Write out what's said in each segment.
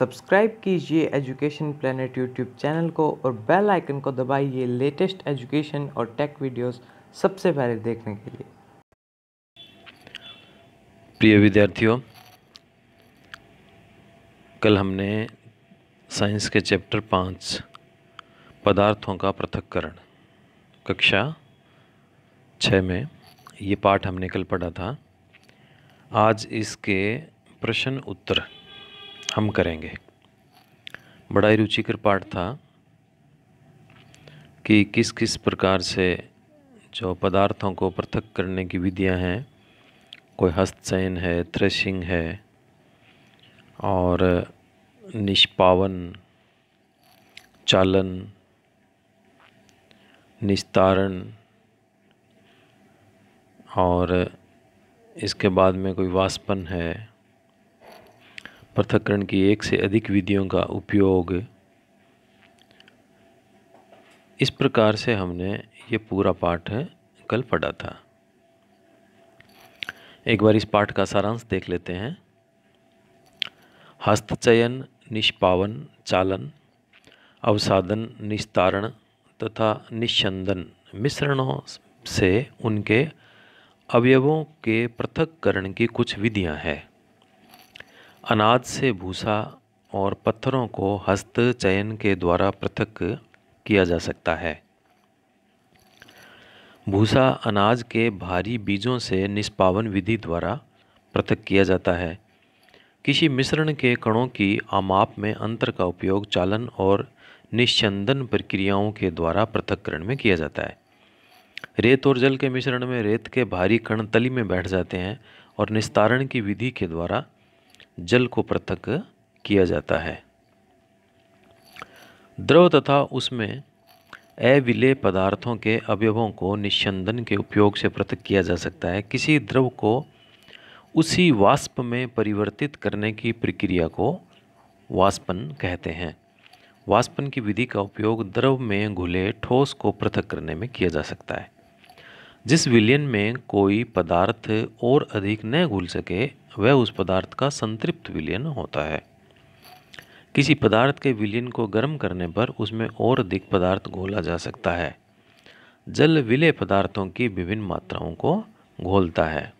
subscribe कीजिए education planet YouTube channel को और बेल आइकन को दबाइए लेटेस्ट एजुकेशन और टेक वीडियोस सबसे पहले देखने के लिए प्रिय विद्यार्थियों कल हमने साइंस के चैप्टर पाँच पदार्थों का पृथककरण कक्षा छः में ये पाठ हमने कल पढ़ा था आज इसके प्रश्न उत्तर हम करेंगे बड़ा ही रुचिकर पाठ था कि किस किस प्रकार से जो पदार्थों को पृथक करने की विधियां हैं कोई हस्तचयन है थ्रेशिंग है और निष्पावन चालन निस्तारण और इसके बाद में कोई वास्पन है पृथक्करण की एक से अधिक विधियों का उपयोग इस प्रकार से हमने ये पूरा पाठ कल पढ़ा था एक बार इस पाठ का सारांश देख लेते हैं हस्तचयन निष्पावन चालन अवसादन निस्तारण तथा निश्चंदन मिश्रणों से उनके अवयवों के पृथककरण की कुछ विधियां हैं अनाज से भूसा और पत्थरों को हस्त चयन के द्वारा पृथक किया जा सकता है भूसा अनाज के भारी बीजों से निष्पावन विधि द्वारा पृथक किया जाता है किसी मिश्रण के कणों की आमाप में अंतर का उपयोग चालन और निस्चंदन प्रक्रियाओं के द्वारा पृथककरण में किया जाता है रेत और जल के मिश्रण में रेत के भारी कण तली में बैठ जाते हैं और निस्तारण की विधि के द्वारा जल को पृथक किया जाता है द्रव तथा उसमें अविलय पदार्थों के अवयवों को निश्चंदन के उपयोग से पृथक किया जा सकता है किसी द्रव को उसी वाष्प में परिवर्तित करने की प्रक्रिया को वाष्पन कहते हैं वाष्पन की विधि का उपयोग द्रव में घुले ठोस को पृथक करने में किया जा सकता है जिस विलयन में कोई पदार्थ और अधिक न घुल सके वह उस पदार्थ का संतृप्त विलयन होता है किसी पदार्थ के विलयन को गर्म करने पर उसमें और अधिक पदार्थ घोला जा सकता है जल विलय पदार्थों की विभिन्न मात्राओं को घोलता है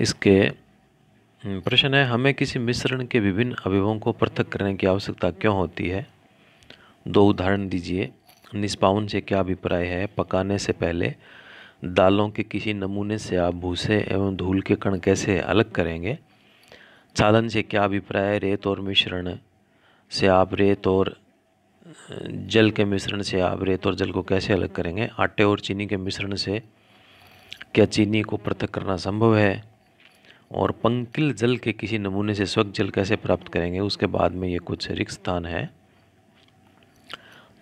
इसके हम्म, प्रश्न है हमें किसी मिश्रण के विभिन्न अवयवों को पृथक करने की आवश्यकता क्यों होती है दो उदाहरण दीजिए निष्पावन से क्या अभिप्राय है पकाने से पहले दालों के किसी नमूने से आप भूसे एवं धूल के कण कैसे अलग करेंगे साधन से क्या अभिप्राय रेत और मिश्रण से आप रेत और जल के मिश्रण से आप रेत और जल को कैसे अलग करेंगे आटे और चीनी के मिश्रण से क्या चीनी को पृथक करना संभव है और पंकिल जल के किसी नमूने से स्वच्छ जल कैसे प्राप्त करेंगे उसके बाद में ये कुछ रिक्त स्थान है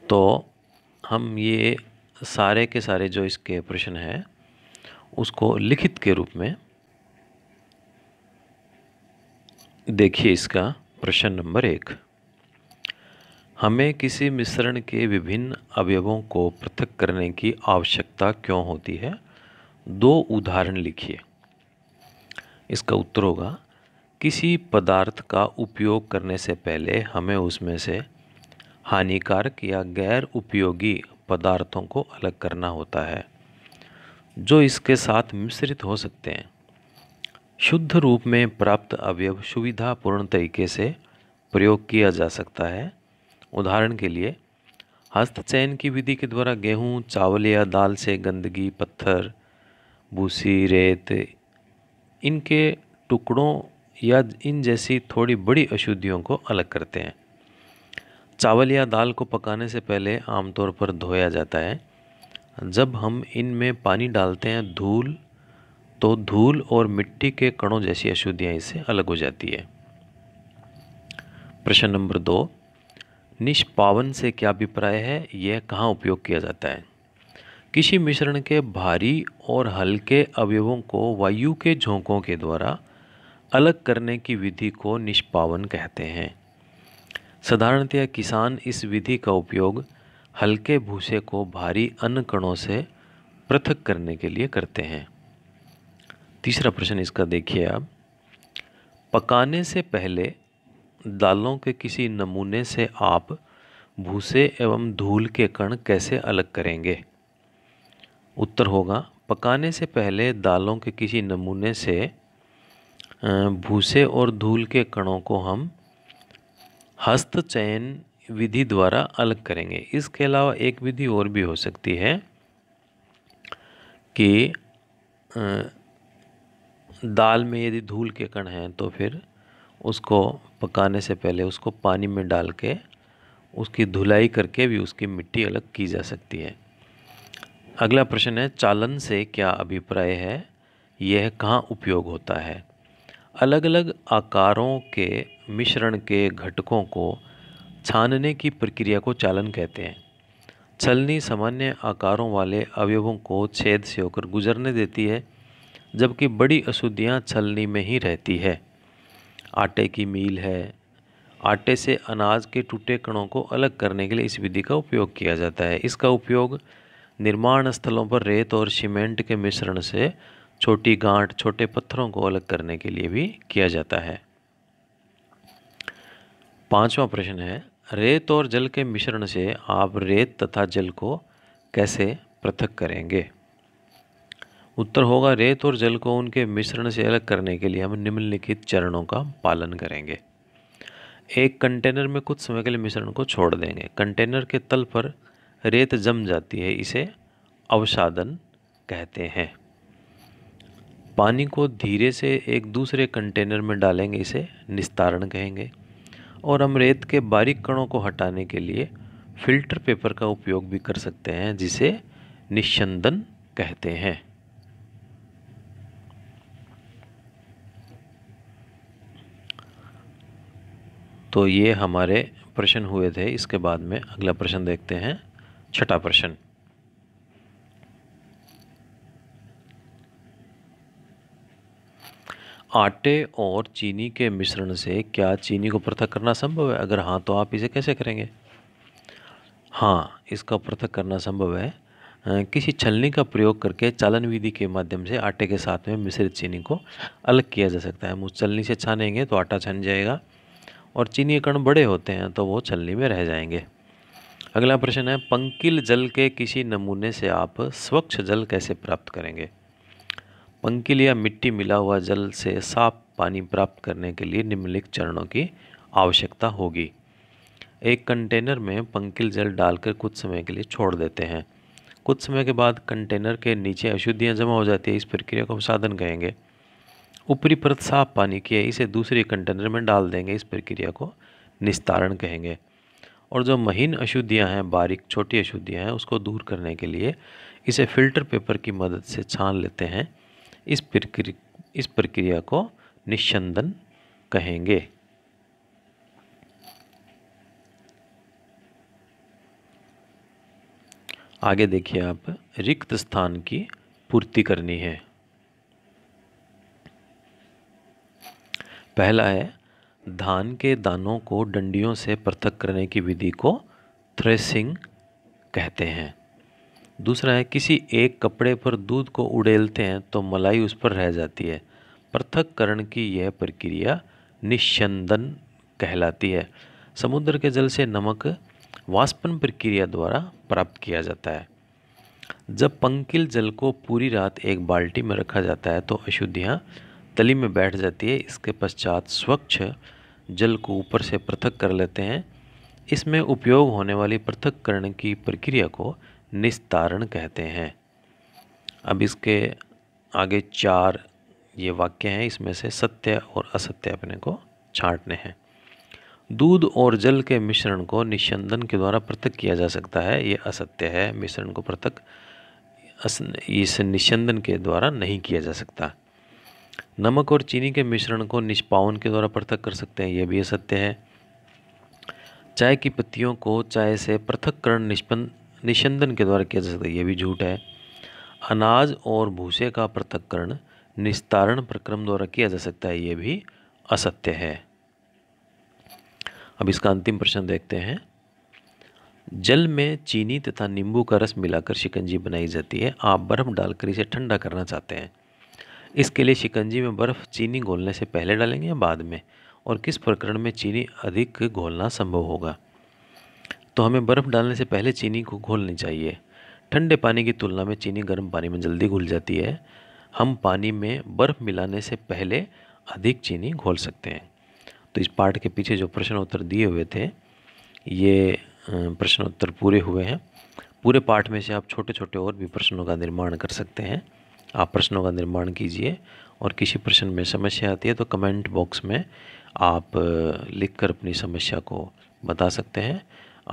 तो हम ये सारे के सारे जो इसके प्रश्न हैं उसको लिखित के रूप में देखिए इसका प्रश्न नंबर एक हमें किसी मिश्रण के विभिन्न अवयवों को पृथक करने की आवश्यकता क्यों होती है दो उदाहरण लिखिए इसका उत्तर होगा किसी पदार्थ का उपयोग करने से पहले हमें उसमें से हानिकारक या गैर उपयोगी पदार्थों को अलग करना होता है जो इसके साथ मिश्रित हो सकते हैं शुद्ध रूप में प्राप्त अवयव सुविधापूर्ण तरीके से प्रयोग किया जा सकता है उदाहरण के लिए हस्तचयन की विधि के द्वारा गेहूं, चावल या दाल से गंदगी पत्थर भूसी रेत इनके टुकड़ों या इन जैसी थोड़ी बड़ी अशुद्धियों को अलग करते हैं चावल या दाल को पकाने से पहले आमतौर पर धोया जाता है जब हम इनमें पानी डालते हैं धूल तो धूल और मिट्टी के कणों जैसी अशुद्धियाँ इससे अलग हो जाती है प्रश्न नंबर दो निष्पावन से क्या अभिप्राय है यह कहाँ उपयोग किया जाता है किसी मिश्रण के भारी और हल्के अवयवों को वायु के झोंकों के द्वारा अलग करने की विधि को निष्पावन कहते हैं साधारणतया किसान इस विधि का उपयोग हल्के भूसे को भारी अन्न कणों से पृथक करने के लिए करते हैं तीसरा प्रश्न इसका देखिए आप पकाने से पहले दालों के किसी नमूने से आप भूसे एवं धूल के कण कैसे अलग करेंगे उत्तर होगा पकाने से पहले दालों के किसी नमूने से भूसे और धूल के कणों को हम हस्त चयन विधि द्वारा अलग करेंगे इसके अलावा एक विधि और भी हो सकती है कि दाल में यदि धूल के कण हैं तो फिर उसको पकाने से पहले उसको पानी में डाल के उसकी धुलाई करके भी उसकी मिट्टी अलग की जा सकती है अगला प्रश्न है चालन से क्या अभिप्राय है यह कहाँ उपयोग होता है अलग अलग आकारों के मिश्रण के घटकों को छानने की प्रक्रिया को चालन कहते हैं छलनी सामान्य आकारों वाले अवयवों को छेद से होकर गुजरने देती है जबकि बड़ी अशुद्धियाँ छलनी में ही रहती है आटे की मील है आटे से अनाज के टूटे कणों को अलग करने के लिए इस विधि का उपयोग किया जाता है इसका उपयोग निर्माण स्थलों पर रेत और सीमेंट के मिश्रण से छोटी गांठ छोटे पत्थरों को अलग करने के लिए भी किया जाता है पांचवा प्रश्न है रेत और जल के मिश्रण से आप रेत तथा जल को कैसे पृथक करेंगे उत्तर होगा रेत और जल को उनके मिश्रण से अलग करने के लिए हम निम्नलिखित चरणों का पालन करेंगे एक कंटेनर में कुछ समय के लिए मिश्रण को छोड़ देंगे कंटेनर के तल पर रेत जम जाती है इसे अवसादन कहते हैं पानी को धीरे से एक दूसरे कंटेनर में डालेंगे इसे निस्तारण कहेंगे और हम रेत के बारीक कणों को हटाने के लिए फिल्टर पेपर का उपयोग भी कर सकते हैं जिसे निश्चंदन कहते हैं तो ये हमारे प्रश्न हुए थे इसके बाद में अगला प्रश्न देखते हैं छठा प्रश्न आटे और चीनी के मिश्रण से क्या चीनी को पृथक करना संभव है अगर हाँ तो आप इसे कैसे करेंगे हाँ इसका पृथक करना संभव है किसी छलनी का प्रयोग करके चालन विधि के माध्यम से आटे के साथ में मिश्रित चीनी को अलग किया जा सकता है हम उस छलनी से छानेंगे तो आटा छन जाएगा और चीनी कण बड़े होते हैं तो वो छलनी में रह जाएंगे अगला प्रश्न है पंकिल जल के किसी नमूने से आप स्वच्छ जल कैसे प्राप्त करेंगे पंकिल या मिट्टी मिला हुआ जल से साफ पानी प्राप्त करने के लिए निम्नलिखित चरणों की आवश्यकता होगी एक कंटेनर में पंकिल जल डालकर कुछ समय के लिए छोड़ देते हैं कुछ समय के बाद कंटेनर के नीचे अशुद्धियाँ जमा हो जाती है इस प्रक्रिया को हम साधन कहेंगे ऊपरी परत साफ पानी की है इसे दूसरे कंटेनर में डाल देंगे इस प्रक्रिया को निस्तारण कहेंगे और जो महीन अशुद्धियाँ हैं बारीक छोटी अशुद्धियाँ हैं उसको दूर करने के लिए इसे फिल्टर पेपर की मदद से छान लेते हैं इस प्रक्रिया इस प्रक्रिया को निस्संदन कहेंगे आगे देखिए आप रिक्त स्थान की पूर्ति करनी है पहला है धान के दानों को डंडियों से पृथक करने की विधि को थ्रेसिंग कहते हैं दूसरा है किसी एक कपड़े पर दूध को उड़ेलते हैं तो मलाई उस पर रह जाती है पृथककरण की यह प्रक्रिया निस्चंदन कहलाती है समुद्र के जल से नमक वाष्पन प्रक्रिया द्वारा प्राप्त किया जाता है जब पंकिल जल को पूरी रात एक बाल्टी में रखा जाता है तो अशुद्धियाँ तली में बैठ जाती है इसके पश्चात स्वच्छ जल को ऊपर से पृथक कर लेते हैं इसमें उपयोग होने वाली पृथककरण की प्रक्रिया को निस्तारण कहते हैं अब इसके आगे चार ये वाक्य हैं इसमें से सत्य और असत्य अपने को छांटने हैं दूध और जल के मिश्रण को निशंदन के द्वारा पृथक किया जा सकता है ये असत्य है मिश्रण को पृथक इस निशंदन के द्वारा नहीं किया जा सकता नमक और चीनी के मिश्रण को निष्पावन के द्वारा पृथक कर सकते हैं यह भी असत्य है चाय की पत्तियों को चाय से पृथक करण निष्पन्न निशंदन के द्वारा किया जा सकता है यह भी झूठ है अनाज और भूसे का पृथककरण निस्तारण प्रक्रम द्वारा किया जा सकता है यह भी असत्य है अब इसका अंतिम प्रश्न देखते हैं जल में चीनी तथा नींबू का रस मिलाकर शिकंजी बनाई जाती है आप बर्फ़ डालकर इसे ठंडा करना चाहते हैं इसके लिए शिकंजी में बर्फ़ चीनी घोलने से पहले डालेंगे या बाद में और किस प्रकरण में चीनी अधिक घोलना संभव होगा तो हमें बर्फ़ डालने से पहले चीनी को घोलनी चाहिए ठंडे पानी की तुलना में चीनी गर्म पानी में जल्दी घुल जाती है हम पानी में बर्फ़ मिलाने से पहले अधिक चीनी घोल सकते हैं तो इस पार्ट के पीछे जो प्रश्न उत्तर दिए हुए थे ये प्रश्न उत्तर पूरे हुए हैं पूरे पाठ में से आप छोटे छोटे और भी प्रश्नों का निर्माण कर सकते हैं आप प्रश्नों का निर्माण कीजिए और किसी प्रश्न में समस्या आती है तो कमेंट बॉक्स में आप लिखकर अपनी समस्या को बता सकते हैं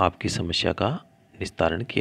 आपकी समस्या का निस्तारण किया